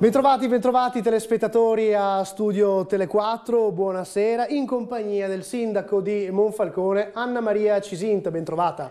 Bentrovati, bentrovati telespettatori a Studio Tele4, buonasera, in compagnia del sindaco di Monfalcone, Anna Maria Cisinta, bentrovata.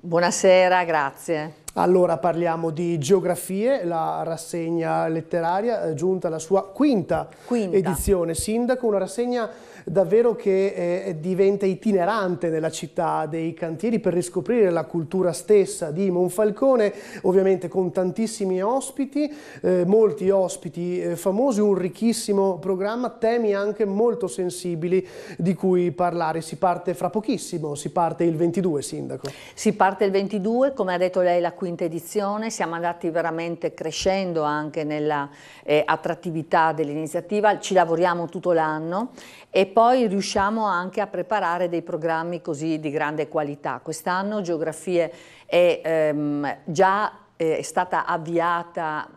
Buonasera, grazie. Allora parliamo di Geografie, la rassegna letteraria eh, giunta alla sua quinta, quinta. edizione. Sindaco, una rassegna davvero che eh, diventa itinerante nella città dei cantieri per riscoprire la cultura stessa di Monfalcone, ovviamente con tantissimi ospiti, eh, molti ospiti eh, famosi, un ricchissimo programma, temi anche molto sensibili di cui parlare. Si parte fra pochissimo, si parte il 22, Sindaco. Si parte il 22, come ha detto lei, la quinta edizione, siamo andati veramente crescendo anche nella eh, attrattività dell'iniziativa, ci lavoriamo tutto l'anno e poi riusciamo anche a preparare dei programmi così di grande qualità. Quest'anno Geografie è ehm, già eh, è stata avviata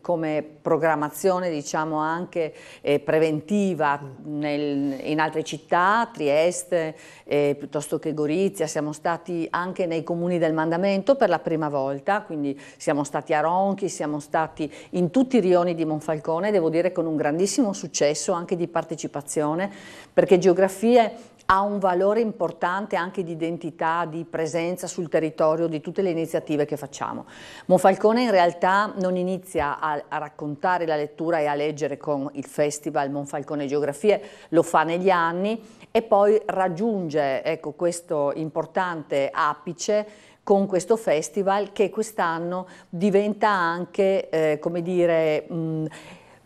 come programmazione diciamo anche eh, preventiva nel, in altre città, Trieste eh, piuttosto che Gorizia, siamo stati anche nei comuni del mandamento per la prima volta, quindi siamo stati a Ronchi, siamo stati in tutti i rioni di Monfalcone, devo dire con un grandissimo successo anche di partecipazione perché geografie ha un valore importante anche di identità, di presenza sul territorio, di tutte le iniziative che facciamo. Monfalcone in realtà non inizia a, a raccontare la lettura e a leggere con il Festival Monfalcone Geografie, lo fa negli anni e poi raggiunge ecco, questo importante apice con questo festival che quest'anno diventa anche, eh, come dire, mh,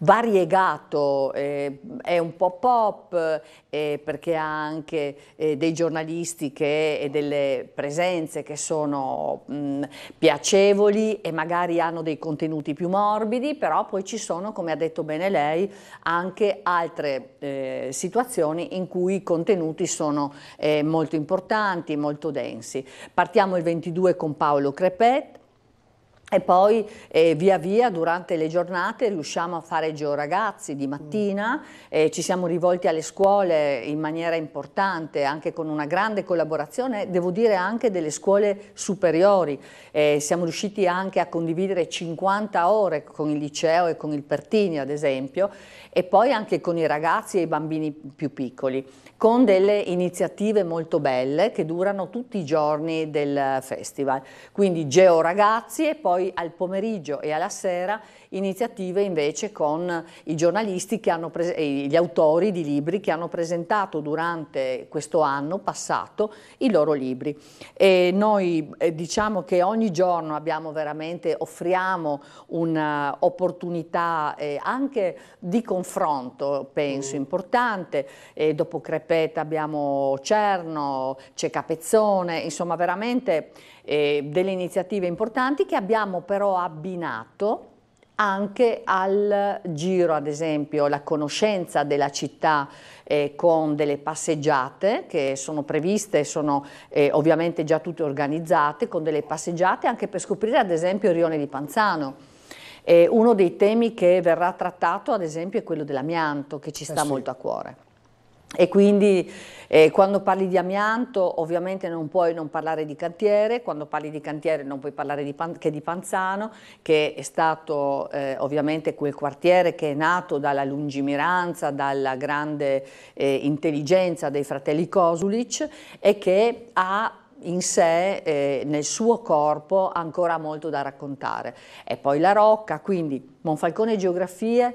variegato, eh, è un po' pop eh, perché ha anche eh, dei giornalisti che, e delle presenze che sono mh, mm, piacevoli e magari hanno dei contenuti più morbidi, però poi ci sono, come ha detto bene lei, anche altre eh, situazioni in cui i contenuti sono eh, molto importanti, molto densi. Partiamo il 22 con Paolo Crepet, e poi eh, via via durante le giornate riusciamo a fare georagazzi di mattina, eh, ci siamo rivolti alle scuole in maniera importante, anche con una grande collaborazione, devo dire anche delle scuole superiori. Eh, siamo riusciti anche a condividere 50 ore con il liceo e con il Pertini ad esempio e poi anche con i ragazzi e i bambini più piccoli con delle iniziative molto belle che durano tutti i giorni del festival. Quindi Geo Ragazzi e poi al pomeriggio e alla sera iniziative invece con i giornalisti e gli autori di libri che hanno presentato durante questo anno passato i loro libri. E noi eh, diciamo che ogni giorno abbiamo veramente, offriamo un'opportunità eh, anche di confronto, penso, mm. importante. E dopo Crepetta abbiamo Cerno, c'è Capezzone, insomma veramente eh, delle iniziative importanti che abbiamo però abbinato anche al giro, ad esempio, la conoscenza della città eh, con delle passeggiate che sono previste, sono eh, ovviamente già tutte organizzate, con delle passeggiate anche per scoprire ad esempio il rione di Panzano. Eh, uno dei temi che verrà trattato ad esempio è quello dell'amianto che ci sta eh sì. molto a cuore. E quindi eh, quando parli di amianto ovviamente non puoi non parlare di cantiere, quando parli di cantiere non puoi parlare di che di Panzano, che è stato eh, ovviamente quel quartiere che è nato dalla lungimiranza, dalla grande eh, intelligenza dei fratelli Kosulic e che ha in sé, eh, nel suo corpo, ancora molto da raccontare. E poi la Rocca, quindi Monfalcone Geografie,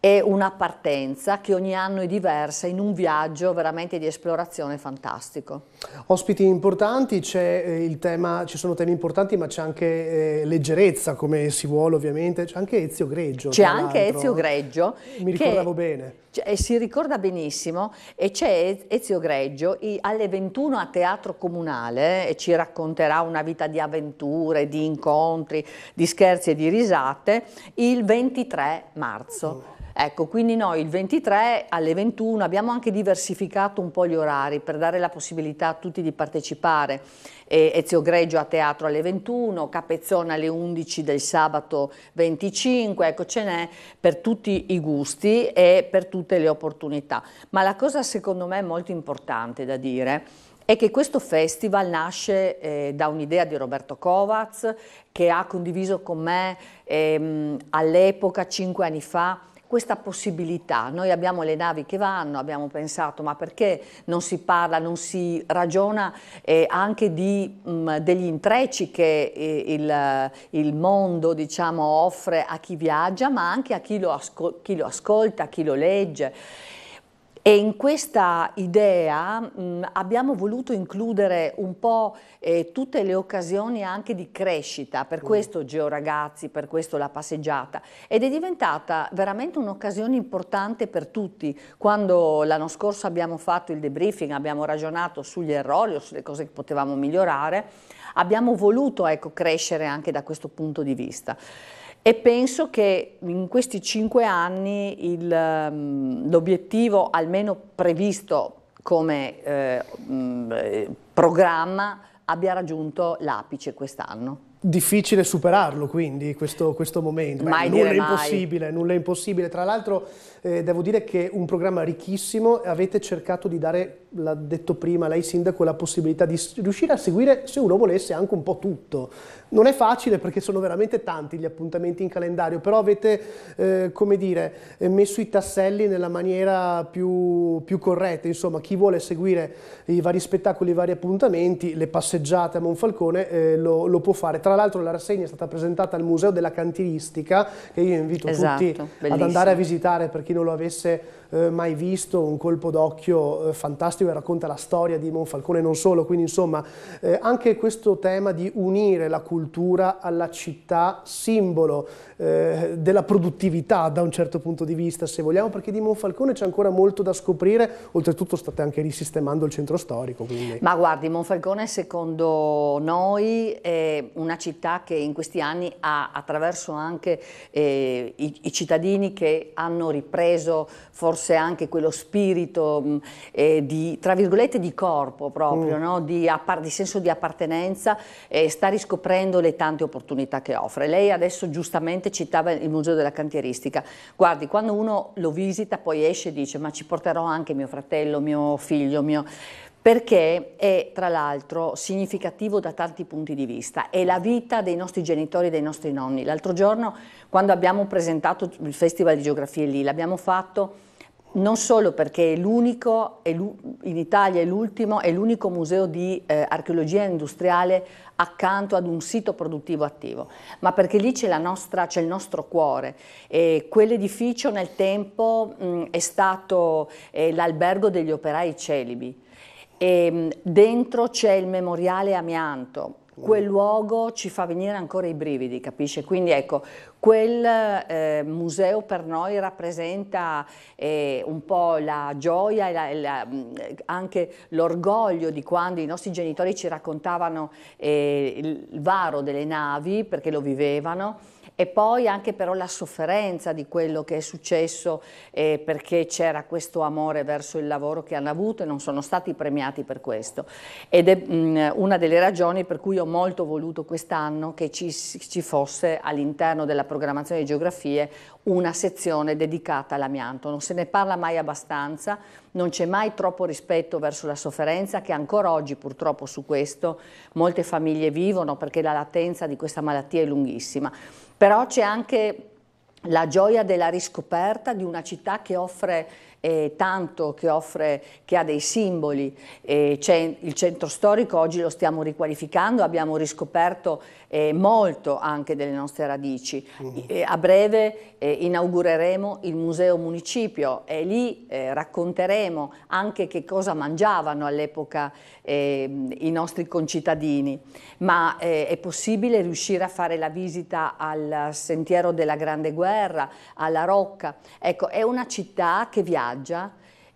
è una partenza che ogni anno è diversa in un viaggio veramente di esplorazione fantastico. Ospiti importanti, eh, tema, ci sono temi importanti ma c'è anche eh, leggerezza come si vuole ovviamente, c'è anche Ezio Greggio. C'è anche Ezio Greggio. Eh? Mi ricordavo bene. Eh, si ricorda benissimo e c'è Ezio Greggio alle 21 a Teatro Comunale e ci racconterà una vita di avventure, di incontri, di scherzi e di risate il 23 marzo. Oh. Ecco, quindi noi il 23 alle 21 abbiamo anche diversificato un po' gli orari per dare la possibilità a tutti di partecipare. E Ezio Greggio a teatro alle 21, Capezzone alle 11 del sabato 25, ecco ce n'è per tutti i gusti e per tutte le opportunità. Ma la cosa secondo me molto importante da dire è che questo festival nasce eh, da un'idea di Roberto Kovacs che ha condiviso con me ehm, all'epoca, cinque anni fa, questa possibilità. Noi abbiamo le navi che vanno, abbiamo pensato ma perché non si parla, non si ragiona eh, anche di, mh, mm, degli intrecci che eh, il, il, mondo diciamo, offre a chi viaggia ma anche a chi lo, asco chi lo ascolta, a chi lo legge. E in questa idea mh, abbiamo voluto includere un po' eh, tutte le occasioni anche di crescita, per mm. questo Geo Ragazzi, per questo la passeggiata ed è diventata veramente un'occasione importante per tutti. Quando l'anno scorso abbiamo fatto il debriefing, abbiamo ragionato sugli errori o sulle cose che potevamo migliorare, abbiamo voluto ecco, crescere anche da questo punto di vista e penso che in questi cinque anni il, mm, l'obiettivo almeno previsto come eh, mm, eh, programma abbia raggiunto l'apice quest'anno difficile superarlo quindi questo, questo momento. Beh, nulla è impossibile, nulla è impossibile. Tra l'altro eh, devo dire che un programma ricchissimo, avete cercato di dare, l'ha detto prima lei sindaco, la possibilità di riuscire a seguire se uno volesse anche un po' tutto. Non è facile perché sono veramente tanti gli appuntamenti in calendario, però avete, eh, come dire, eh, messo i tasselli nella maniera più, più corretta. Insomma, chi vuole seguire i vari spettacoli, i vari appuntamenti, le passeggiate a Monfalcone eh, lo, lo può fare. Tra tra l'altro la rassegna è stata presentata al Museo della Cantilistica, che io invito esatto, tutti bellissimo. ad andare a visitare per chi non lo avesse eh, mai visto, un colpo d'occhio eh, fantastico e racconta la storia di Monfalcone non solo, quindi insomma eh, anche questo tema di unire la cultura alla città simbolo eh, della produttività da un certo punto di vista se vogliamo, perché di Monfalcone c'è ancora molto da scoprire, oltretutto state anche risistemando il centro storico. Quindi. Ma guardi, Monfalcone secondo noi è una città che in questi anni ha attraverso anche eh, i, i cittadini che hanno ripreso forse forse anche quello spirito mm, eh, di, tra virgolette, di corpo proprio, mm. no? di, di, senso di appartenenza, eh, sta riscoprendo le tante opportunità che offre. Lei adesso giustamente citava il Museo della Cantieristica. Guardi, quando uno lo visita poi esce e dice ma ci porterò anche mio fratello, mio figlio, mio perché è tra l'altro significativo da tanti punti di vista, è la vita dei nostri genitori e dei nostri nonni. L'altro giorno quando abbiamo presentato il Festival di Geografia lì, l'abbiamo fatto non solo perché è l'unico, in Italia è l'ultimo, è l'unico museo di eh, archeologia industriale accanto ad un sito produttivo attivo, ma perché lì c'è, il nostro cuore. E quell'edificio nel tempo mh, è stato eh, l'albergo degli operai celibi. E, mh, dentro c'è il memoriale amianto, quel luogo ci fa venire ancora i brividi, capisce? Quindi ecco, quel eh, museo per noi rappresenta eh, un po' la gioia e, la, la, mm, anche l'orgoglio di quando i nostri genitori ci raccontavano eh, il varo delle navi, perché lo vivevano, e poi anche però la sofferenza di quello che è successo eh, perché c'era questo amore verso il lavoro che hanno avuto e non sono stati premiati per questo. Ed è mh, mm, una delle ragioni per cui ho molto voluto quest'anno che ci, ci fosse all'interno della programmazione di geografie una sezione dedicata all'amianto. Non se ne parla mai abbastanza, non c'è mai troppo rispetto verso la sofferenza che ancora oggi purtroppo su questo molte famiglie vivono perché la latenza di questa malattia è lunghissima. Però c'è anche la gioia della riscoperta di una città che offre eh, tanto, che offre, che ha dei simboli. Eh, il centro storico oggi lo stiamo riqualificando, abbiamo riscoperto eh, molto anche delle nostre radici. Mm. a breve eh, inaugureremo il museo municipio e lì eh, racconteremo anche che cosa mangiavano all'epoca ehm, i nostri concittadini. Ma eh, è possibile riuscire a fare la visita al sentiero della Grande Guerra, alla Rocca. Ecco, è una città che viaggia viaggia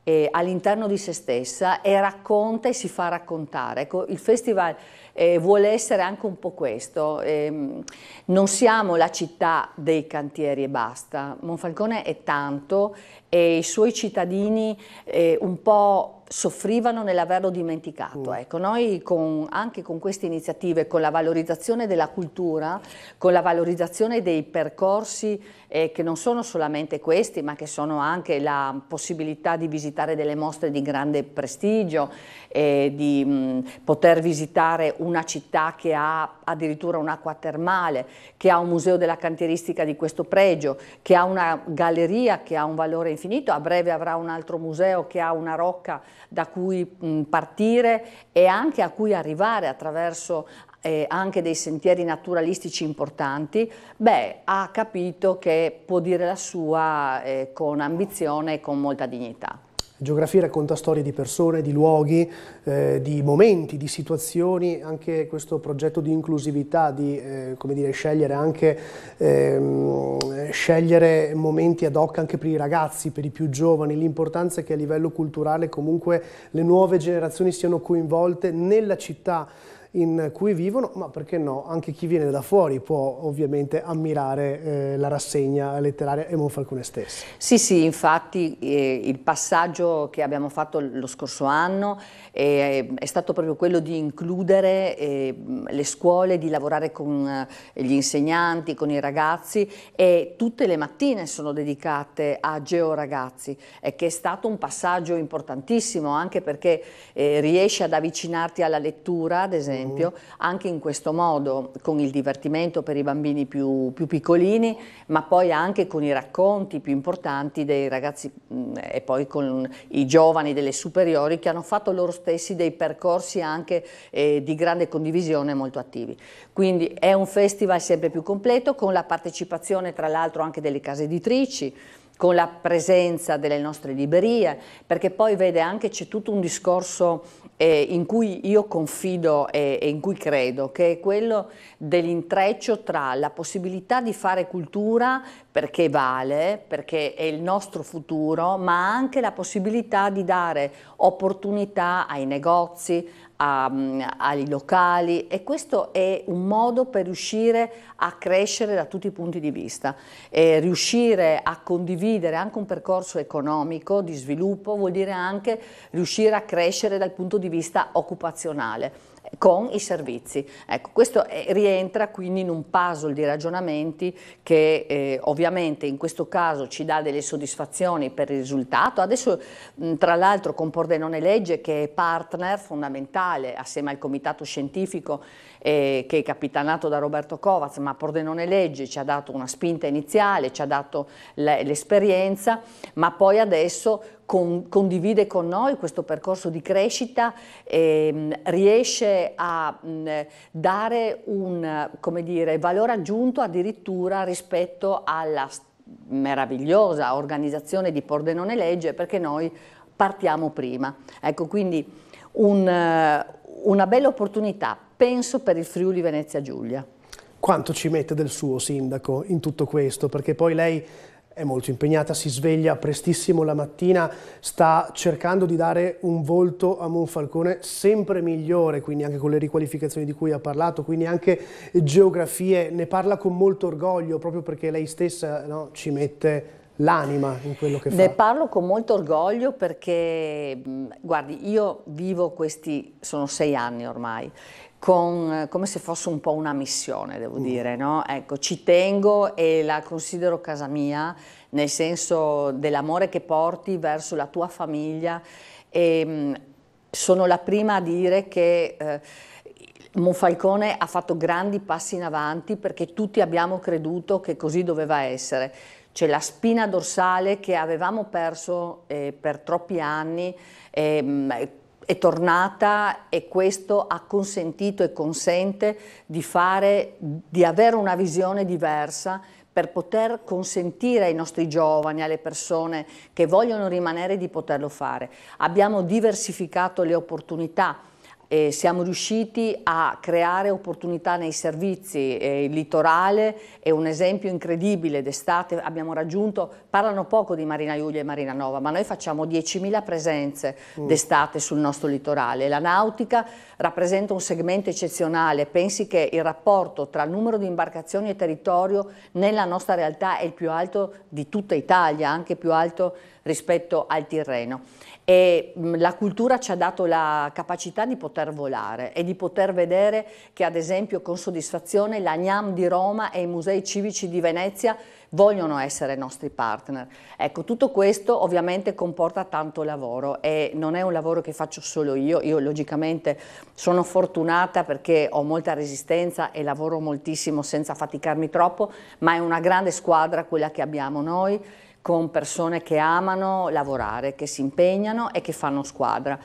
eh, all'interno di se stessa e racconta e si fa raccontare. Ecco, il festival eh, vuole essere anche un po' questo. Eh, non siamo la città dei cantieri e basta. Monfalcone è tanto e i suoi cittadini eh, un po' soffrivano nell'averlo dimenticato. Mm. Ecco, noi con, anche con queste iniziative, con la valorizzazione della cultura, con la valorizzazione dei percorsi eh, che non sono solamente questi, ma che sono anche la possibilità di visitare delle mostre di grande prestigio, eh, di mh, mm, poter visitare una città che ha addirittura un'acqua termale, che ha un museo della cantieristica di questo pregio, che ha una galleria che ha un valore infinito infinito, a breve avrà un altro museo che ha una rocca da cui mh, partire e anche a cui arrivare attraverso eh, anche dei sentieri naturalistici importanti, beh, ha capito che può dire la sua eh, con ambizione e con molta dignità geografia racconta storie di persone, di luoghi, eh, di momenti, di situazioni, anche questo progetto di inclusività, di eh, dire, scegliere, anche, ehm, scegliere momenti ad hoc anche per i ragazzi, per i più giovani, l'importanza è che a livello culturale comunque le nuove generazioni siano coinvolte nella città in cui vivono, ma perché no, anche chi viene da fuori può ovviamente ammirare eh, la rassegna letteraria e Monfalcone stesso. Sì, sì, infatti eh, il passaggio che abbiamo fatto lo scorso anno eh, è stato proprio quello di includere eh, le scuole, di lavorare con eh, gli insegnanti, con i ragazzi e tutte le mattine sono dedicate a Geo Ragazzi, che è stato un passaggio importantissimo anche perché eh, riesce ad avvicinarti alla lettura, ad esempio, esempio, mm. anche in questo modo, con il divertimento per i bambini più, più, piccolini, ma poi anche con i racconti più importanti dei ragazzi mh, mm, e poi con i giovani delle superiori che hanno fatto loro stessi dei percorsi anche eh, di grande condivisione molto attivi. Quindi è un festival sempre più completo con la partecipazione tra l'altro anche delle case editrici, con la presenza delle nostre librerie, perché poi vede anche c'è tutto un discorso eh, in cui io confido e, e in cui credo, che è quello dell'intreccio tra la possibilità di fare cultura perché vale, perché è il nostro futuro, ma anche la possibilità di dare opportunità ai negozi, a, ai locali e questo è un modo per riuscire a crescere da tutti i punti di vista e riuscire a condividere anche un percorso economico di sviluppo vuol dire anche riuscire a crescere dal punto di vista occupazionale con i servizi. Ecco, questo è, eh, rientra quindi in un puzzle di ragionamenti che eh, ovviamente in questo caso ci dà delle soddisfazioni per il risultato. Adesso mh, tra l'altro con Pordenone Legge che è partner fondamentale assieme al comitato scientifico eh, che è capitanato da Roberto Covaz, ma Pordenone Legge ci ha dato una spinta iniziale, ci ha dato l'esperienza, ma poi adesso con, condivide con noi questo percorso di crescita, ehm, riesce a mh, mm, dare un dire, valore aggiunto addirittura rispetto alla meravigliosa organizzazione di Pordenone Legge perché noi partiamo prima. Ecco quindi un, eh, una bella opportunità, penso, per il Friuli Venezia Giulia. Quanto ci mette del suo sindaco in tutto questo? Perché poi lei è molto impegnata, si sveglia prestissimo la mattina, sta cercando di dare un volto a Monfalcone sempre migliore, quindi anche con le riqualificazioni di cui ha parlato, quindi anche geografie, ne parla con molto orgoglio proprio perché lei stessa no, ci mette l'anima in quello che fa. Ne parlo con molto orgoglio perché, guardi, io vivo questi, sono sei anni ormai, con, eh, come se fosse un po' una missione, devo mm. dire, no? Ecco, ci tengo e la considero casa mia, nel senso dell'amore che porti verso la tua famiglia e ehm, sono la prima a dire che... Eh, Monfalcone ha fatto grandi passi in avanti perché tutti abbiamo creduto che così doveva essere. C'è la spina dorsale che avevamo perso eh, per troppi anni, eh, è tornata e questo ha consentito e consente di, fare, di avere una visione diversa per poter consentire ai nostri giovani, alle persone che vogliono rimanere di poterlo fare. Abbiamo diversificato le opportunità e siamo riusciti a creare opportunità nei servizi, eh, il litorale è un esempio incredibile, d'estate abbiamo raggiunto, parlano poco di Marina Giulia e Marina Nova, ma noi facciamo 10.000 presenze mm. d'estate sul nostro litorale, la nautica rappresenta un segmento eccezionale, pensi che il rapporto tra numero di imbarcazioni e territorio nella nostra realtà è il più alto di tutta Italia, anche più alto rispetto al Tirreno e mh, mm, la cultura ci ha dato la capacità di poter volare e di poter vedere che ad esempio con soddisfazione la Gnam di Roma e i musei civici di Venezia vogliono essere nostri partner. Ecco, tutto questo ovviamente comporta tanto lavoro e non è un lavoro che faccio solo io, io logicamente sono fortunata perché ho molta resistenza e lavoro moltissimo senza faticarmi troppo, ma è una grande squadra quella che abbiamo noi con persone che amano lavorare, che si impegnano e che fanno squadra.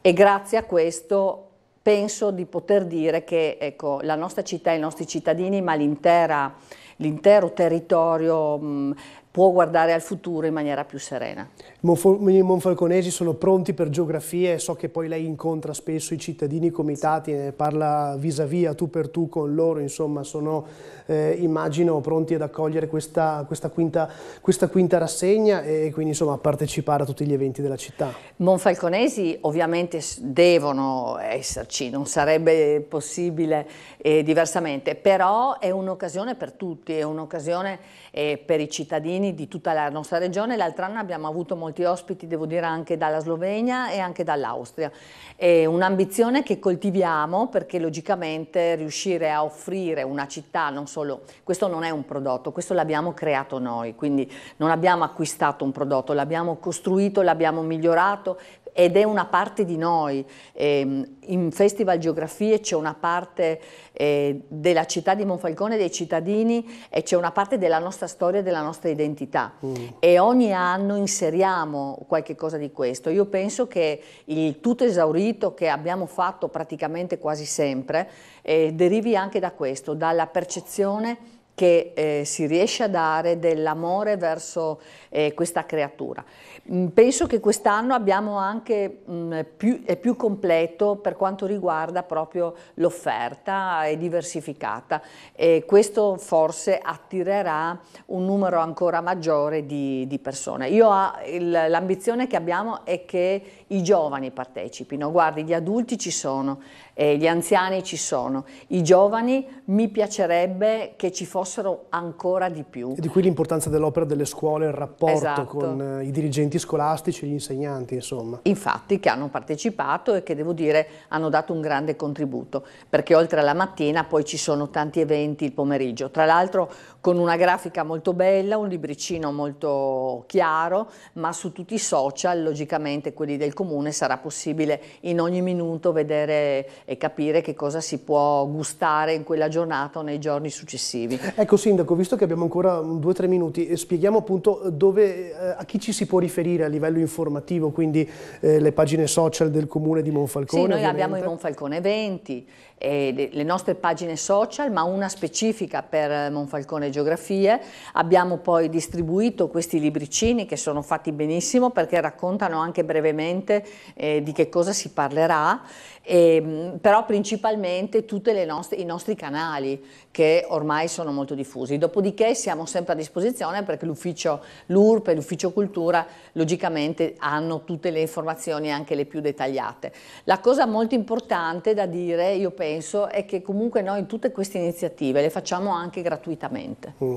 E grazie a questo penso di poter dire che ecco, la nostra città, i nostri cittadini, ma l'intero territorio mh, può guardare al futuro in maniera più serena. I Monfalconesi sono pronti per geografie, so che poi lei incontra spesso i cittadini comitati, ne parla vis à vis, tu per tu con loro, insomma sono eh, immagino pronti ad accogliere questa, questa, quinta, questa, quinta, rassegna e quindi insomma a partecipare a tutti gli eventi della città. Monfalconesi ovviamente devono esserci, non sarebbe possibile eh, diversamente, però è un'occasione per tutti, è un'occasione eh, per i cittadini di tutta la nostra regione, l'altro anno abbiamo avuto molti molti ospiti, devo dire, anche dalla Slovenia e anche dall'Austria. È un'ambizione che coltiviamo perché logicamente riuscire a offrire una città, non solo, questo non è un prodotto, questo l'abbiamo creato noi, quindi non abbiamo acquistato un prodotto, l'abbiamo costruito, l'abbiamo migliorato, ed è una parte di noi. Eh, in Festival Geografie c'è una parte eh, della città di Monfalcone, dei cittadini e c'è una parte della nostra storia, della nostra identità mm. e ogni anno inseriamo qualche cosa di questo. Io penso che il tutto esaurito che abbiamo fatto praticamente quasi sempre eh, derivi anche da questo, dalla percezione che eh, si riesce a dare dell'amore verso eh, questa creatura. Mm, penso che quest'anno abbiamo anche mh, mm, più, è più completo per quanto riguarda proprio l'offerta è diversificata e questo forse attirerà un numero ancora maggiore di, di persone. l'ambizione che abbiamo è che i giovani partecipino, guardi gli adulti ci sono, eh, gli anziani ci sono, i giovani mi piacerebbe che ci fossero promossero ancora di più. E di qui l'importanza dell'opera delle scuole, il rapporto esatto. con eh, i dirigenti scolastici, gli insegnanti insomma. Infatti che hanno partecipato e che devo dire hanno dato un grande contributo perché oltre alla mattina poi ci sono tanti eventi il pomeriggio. Tra l'altro con una grafica molto bella, un libricino molto chiaro, ma su tutti i social, logicamente quelli del comune, sarà possibile in ogni minuto vedere e capire che cosa si può gustare in quella giornata o nei giorni successivi. Ecco Sindaco, visto che abbiamo ancora due o tre minuti, eh, spieghiamo appunto dove, eh, a chi ci si può riferire a livello informativo, quindi eh, le pagine social del comune di Monfalcone. Sì, noi ovviamente. abbiamo i Monfalcone Eventi, eh, le nostre pagine social, ma una specifica per Monfalcone geografie, abbiamo poi distribuito questi libricini che sono fatti benissimo perché raccontano anche brevemente eh, di che cosa si parlerà, e, ehm, però principalmente tutti i nostri canali che ormai sono molto diffusi. Dopodiché siamo sempre a disposizione perché l'ufficio LURP e l'ufficio cultura logicamente hanno tutte le informazioni anche le più dettagliate. La cosa molto importante da dire, io penso, è che comunque noi tutte queste iniziative le facciamo anche gratuitamente internet. Mm.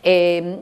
E,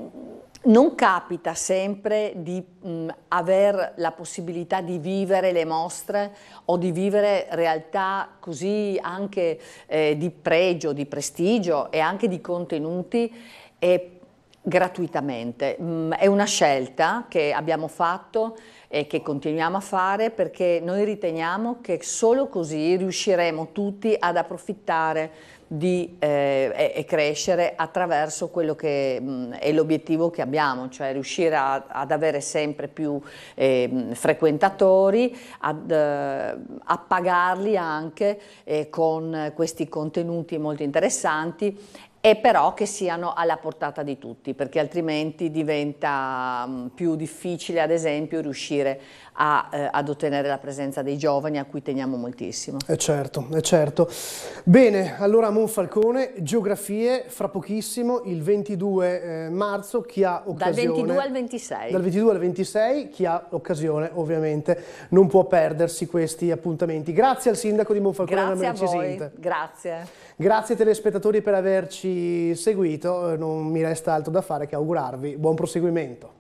non capita sempre di mh, aver la possibilità di vivere le mostre o di vivere realtà così anche eh, di pregio, di prestigio e anche di contenuti eh, gratuitamente. Mh, è una scelta che abbiamo fatto e che continuiamo a fare perché noi riteniamo che solo così riusciremo tutti ad approfittare di, eh, e, crescere attraverso quello che mh, è l'obiettivo che abbiamo, cioè riuscire a, ad avere sempre più eh, frequentatori, ad, eh, a pagarli anche eh, con questi contenuti molto interessanti e però che siano alla portata di tutti, perché altrimenti diventa mm, più difficile ad esempio riuscire a, eh, ad ottenere la presenza dei giovani a cui teniamo moltissimo. E eh, certo, è eh, certo. Bene, allora Monfalcone, geografie, fra pochissimo, il 22 eh, marzo, chi ha occasione... Dal 22 al 26. Dal 22 al 26, chi ha occasione ovviamente non può perdersi questi appuntamenti. Grazie al sindaco di Monfalcone. Grazie a voi, Sinte. grazie. Grazie telespettatori per averci seguito, non mi resta altro da fare che augurarvi buon proseguimento.